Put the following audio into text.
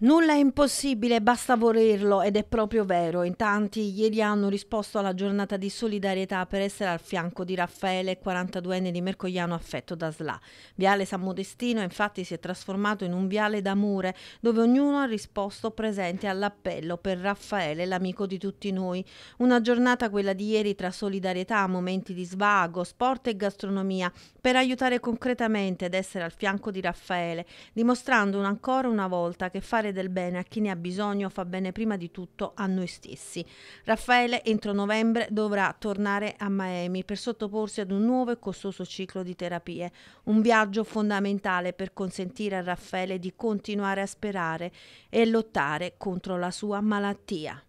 Nulla è impossibile, basta volerlo ed è proprio vero. In tanti ieri hanno risposto alla giornata di solidarietà per essere al fianco di Raffaele, 42enne di Mercogliano affetto da SLA. Viale San Modestino infatti si è trasformato in un viale d'amore dove ognuno ha risposto presente all'appello per Raffaele, l'amico di tutti noi. Una giornata quella di ieri tra solidarietà, momenti di svago, sport e gastronomia per aiutare concretamente ed essere al fianco di Raffaele, dimostrando ancora una volta che fare fare del bene a chi ne ha bisogno fa bene prima di tutto a noi stessi. Raffaele entro novembre dovrà tornare a Miami per sottoporsi ad un nuovo e costoso ciclo di terapie, un viaggio fondamentale per consentire a Raffaele di continuare a sperare e lottare contro la sua malattia.